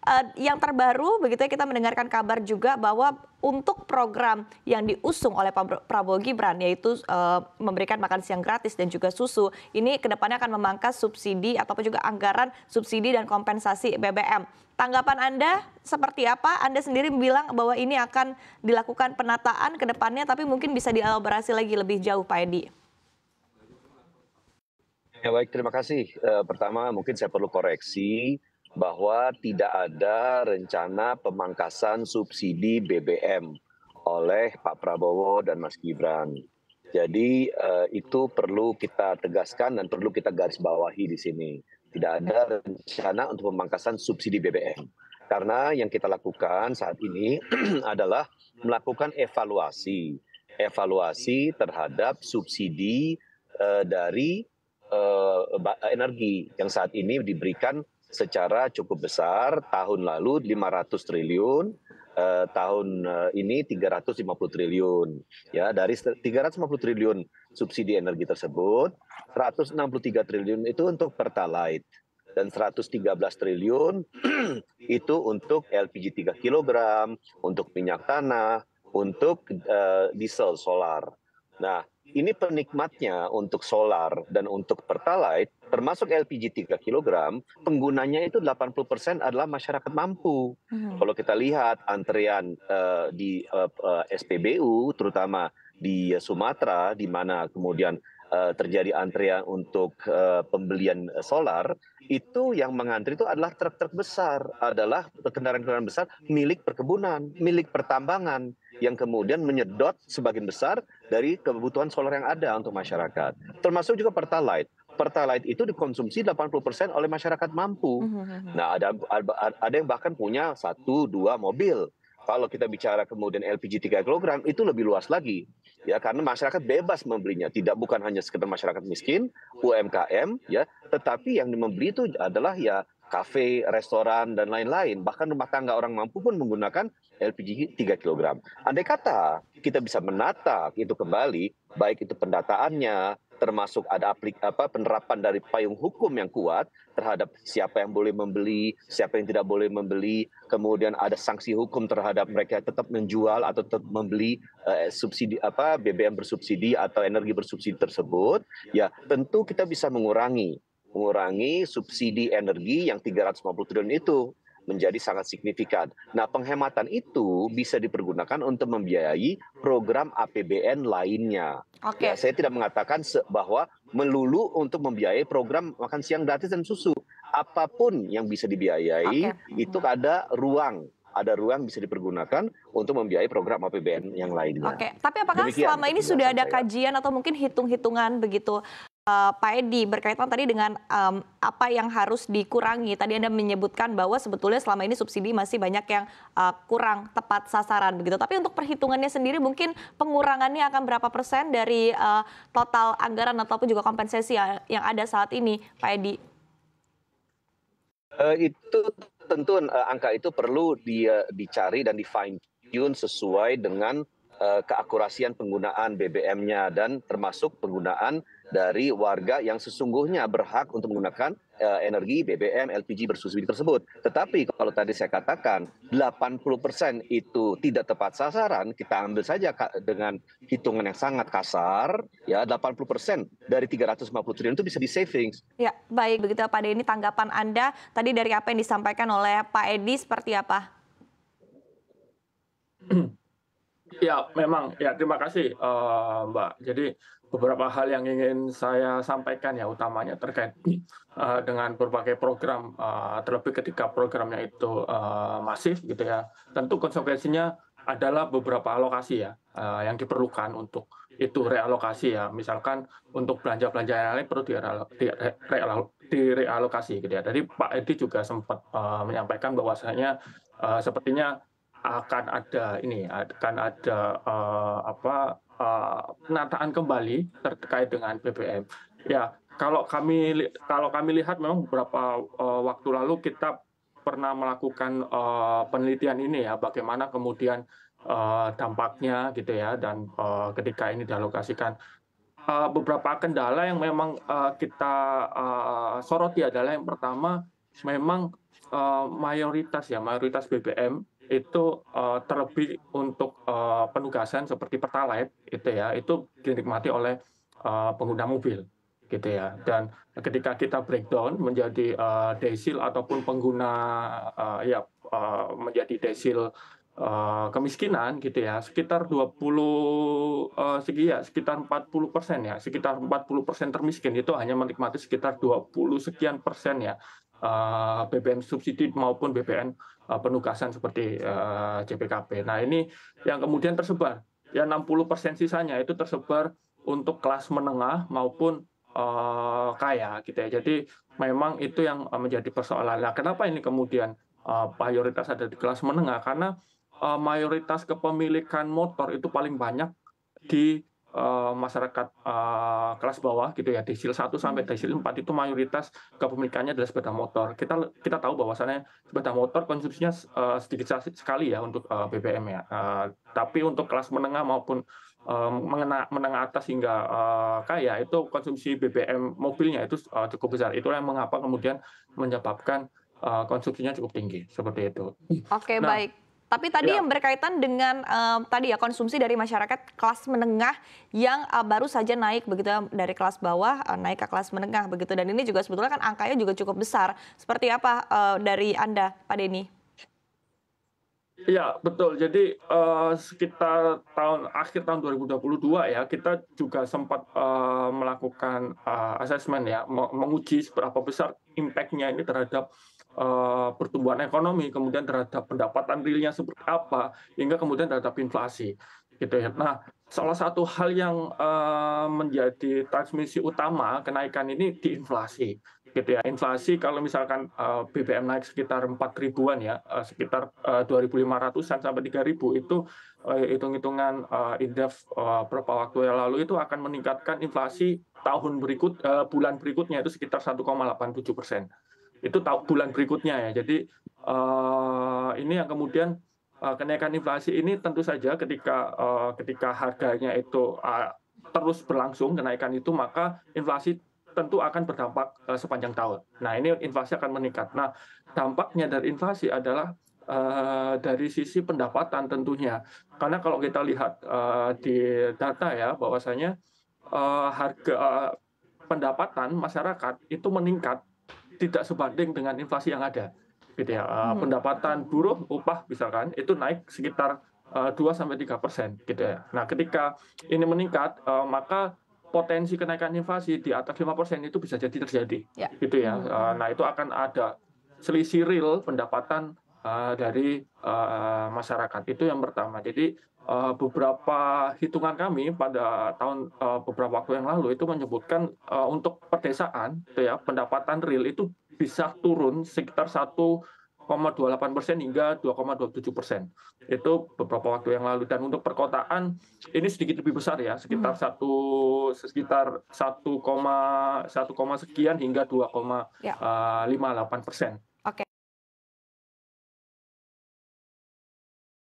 Eh, yang terbaru begitu ya kita mendengarkan kabar juga bahwa untuk program yang diusung oleh Prabowo Gibran yaitu uh, memberikan makan siang gratis dan juga susu ini kedepannya akan memangkas subsidi ataupun juga anggaran subsidi dan kompensasi BBM. Tanggapan Anda seperti apa? Anda sendiri bilang bahwa ini akan dilakukan penataan ke depannya tapi mungkin bisa dielaborasi lagi lebih jauh Pak Edi. Ya baik, terima kasih. Uh, pertama mungkin saya perlu koreksi bahwa tidak ada rencana pemangkasan subsidi BBM oleh Pak Prabowo dan Mas Gibran. Jadi eh, itu perlu kita tegaskan dan perlu kita garis bawahi di sini. Tidak ada rencana untuk pemangkasan subsidi BBM. Karena yang kita lakukan saat ini adalah melakukan evaluasi, evaluasi terhadap subsidi eh, dari eh, energi yang saat ini diberikan secara cukup besar tahun lalu 500 triliun eh, tahun eh, ini 350 triliun ya dari 350 triliun subsidi energi tersebut 163 triliun itu untuk pertalite dan 113 triliun itu untuk LPG 3 kg, untuk minyak tanah, untuk uh, diesel solar. Nah, ini penikmatnya untuk solar dan untuk pertalite, termasuk LPG 3 kg, penggunanya itu 80% adalah masyarakat mampu. Hmm. Kalau kita lihat antrean uh, eh, di uh, uh, eh, SPBU, terutama di Sumatera, di mana kemudian uh, terjadi antrean untuk uh, pembelian solar, itu yang mengantri itu adalah truk-truk besar, adalah kendaraan-kendaraan besar milik perkebunan, milik pertambangan yang kemudian menyedot sebagian besar dari kebutuhan solar yang ada untuk masyarakat. Termasuk juga Pertalite. Pertalite itu dikonsumsi 80% oleh masyarakat mampu. Mm-hmm. Nah, ada ada yang bahkan punya satu dua mobil. Kalau kita bicara kemudian LPG 3 kg itu lebih luas lagi. Ya, karena masyarakat bebas membelinya, tidak bukan hanya sekedar masyarakat miskin, UMKM ya, tetapi yang membeli itu adalah ya kafe, restoran, dan lain-lain. Bahkan rumah tangga orang mampu pun menggunakan LPG 3 kg. Andai kata kita bisa menata itu kembali, baik itu pendataannya, termasuk ada aplik apa penerapan dari payung hukum yang kuat terhadap siapa yang boleh membeli, siapa yang tidak boleh membeli, kemudian ada sanksi hukum terhadap mereka tetap menjual atau tetap membeli eh, subsidi apa BBM bersubsidi atau energi bersubsidi tersebut, ya tentu kita bisa mengurangi mengurangi subsidi energi yang 350 triliun itu menjadi sangat signifikan. Nah, penghematan itu bisa dipergunakan untuk membiayai program APBN lainnya. Okay. Ya, saya tidak mengatakan bahwa melulu untuk membiayai program makan siang gratis dan susu. Apapun yang bisa dibiayai, okay. itu ada ruang ada ruang bisa dipergunakan untuk membiayai program APBN yang lainnya. Oke, tapi apakah Demikian, selama ini sudah ada kajian atau mungkin hitung-hitungan begitu Eh, Pak Edi berkaitan tadi dengan um, apa yang harus dikurangi. Tadi Anda menyebutkan bahwa sebetulnya selama ini subsidi masih banyak yang uh, kurang tepat sasaran begitu. Tapi untuk perhitungannya sendiri mungkin pengurangannya akan berapa persen dari uh, total anggaran ataupun juga kompensasi yang, yang ada saat ini, Pak Edi? Uh, itu tentu uh, angka itu perlu di, uh, dicari dan di fine tune sesuai dengan uh, keakurasian penggunaan BBM-nya dan termasuk penggunaan dari warga yang sesungguhnya berhak untuk menggunakan uh, energi BBM, LPG bersubsidi tersebut. Tetapi kalau tadi saya katakan 80% itu tidak tepat sasaran, kita ambil saja dengan hitungan yang sangat kasar, ya 80% dari 350 triliun itu bisa di savings. Ya, baik begitu Pak ini tanggapan Anda tadi dari apa yang disampaikan oleh Pak Edi seperti apa? Ya, memang. Ya, terima kasih, uh, Mbak. Jadi beberapa hal yang ingin saya sampaikan ya, utamanya terkait uh, dengan berbagai program, uh, terlebih ketika programnya itu uh, masif, gitu ya. Tentu konsekuensinya adalah beberapa alokasi ya uh, yang diperlukan untuk itu realokasi ya. Misalkan untuk belanja-belanja yang lain perlu direalokasi gitu ya. Tadi Pak Edi juga sempat uh, menyampaikan bahwasanya uh, sepertinya akan ada ini akan ada uh, apa uh, penataan kembali terkait dengan BBM. Ya, kalau kami kalau kami lihat memang beberapa uh, waktu lalu kita pernah melakukan uh, penelitian ini ya bagaimana kemudian uh, dampaknya gitu ya dan uh, ketika ini dialokasikan uh, beberapa kendala yang memang uh, kita uh, soroti adalah yang pertama memang uh, mayoritas ya mayoritas BBM itu uh, terlebih untuk uh, penugasan seperti pertalite itu ya itu dinikmati oleh uh, pengguna mobil gitu ya dan ketika kita breakdown menjadi uh, desil ataupun pengguna uh, ya uh, menjadi desil uh, kemiskinan gitu ya sekitar 20 uh, segi ya sekitar 40 persen ya sekitar 40 persen termiskin itu hanya menikmati sekitar 20 sekian persen ya Eh, BBM subsidi maupun BBM eh, penugasan seperti CPKP. Eh, nah ini yang kemudian tersebar. Ya 60% persen sisanya itu tersebar untuk kelas menengah maupun kaya gitu ya. Jadi memang itu yang menjadi persoalan. Nah kenapa ini kemudian mayoritas ada di kelas menengah? Karena mayoritas kepemilikan motor itu paling banyak di Eh, masyarakat uh, kelas bawah gitu ya desil 1 sampai hmm. desil 4 itu mayoritas kepemilikannya adalah sepeda motor. Kita kita tahu bahwasannya sepeda motor konsumsinya uh, sedikit sekali ya untuk uh, BBM ya. Uh, tapi untuk kelas menengah maupun uh, menengah atas hingga uh, kaya itu konsumsi BBM mobilnya itu uh, cukup besar. Itulah yang mengapa kemudian menyebabkan uh, konsumsinya cukup tinggi seperti itu. Oke, okay, nah, baik. Tapi tadi ya. yang berkaitan dengan um, tadi ya konsumsi dari masyarakat kelas menengah yang uh, baru saja naik begitu ya, dari kelas bawah uh, naik ke kelas menengah begitu dan ini juga sebetulnya kan angkanya juga cukup besar. Seperti apa uh, dari Anda Pak Denny? Iya, betul. Jadi uh, sekitar tahun akhir tahun 2022 ya, kita juga sempat uh, melakukan uh, eh, asesmen ya, menguji seberapa besar impact-nya ini terhadap uh, pertumbuhan ekonomi, kemudian terhadap pendapatan realnya seperti apa, hingga kemudian terhadap inflasi. Gitu ya. Nah, salah satu hal yang uh, menjadi transmisi utama kenaikan ini di inflasi gitu ya. Inflasi kalau misalkan eh, BBM naik sekitar 4 ribuan ya, eh, sekitar 2.500-an eh, sampai 3.000 itu hitung-hitungan indeks IDEF beberapa waktu yang lalu itu akan meningkatkan inflasi tahun berikut bulan berikutnya itu sekitar 1,87 persen. Itu tahun bulan berikutnya ya. Jadi ini yang kemudian kenaikan inflasi ini tentu saja ketika ketika harganya itu terus berlangsung kenaikan itu maka inflasi tentu akan berdampak uh, sepanjang tahun. Nah, ini inflasi akan meningkat. Nah, dampaknya dari inflasi adalah uh, dari sisi pendapatan tentunya. Karena kalau kita lihat uh, di data ya bahwasanya uh, harga uh, pendapatan masyarakat itu meningkat tidak sebanding dengan inflasi yang ada. Gitu ya. Uh, hmm. Pendapatan buruh upah misalkan itu naik sekitar dua sampai tiga persen gitu ya. Nah, ketika ini meningkat maka potensi kenaikan inflasi di atas lima persen itu bisa jadi terjadi. Ya. Gitu ya. Hmm. Eh, nah, itu akan ada selisih real pendapatan uh, dari uh, masyarakat. Itu yang pertama. Jadi uh, beberapa hitungan kami pada tahun uh, beberapa waktu yang lalu itu menyebutkan uh, untuk pedesaan, gitu ya, pendapatan real itu bisa turun sekitar satu 2,28 persen hingga 2,27 persen. Itu beberapa waktu yang lalu. Dan untuk perkotaan ini sedikit lebih besar ya, sekitar hmm. satu sekitar 1,1 sekian hingga 2,58 ya. eh, persen.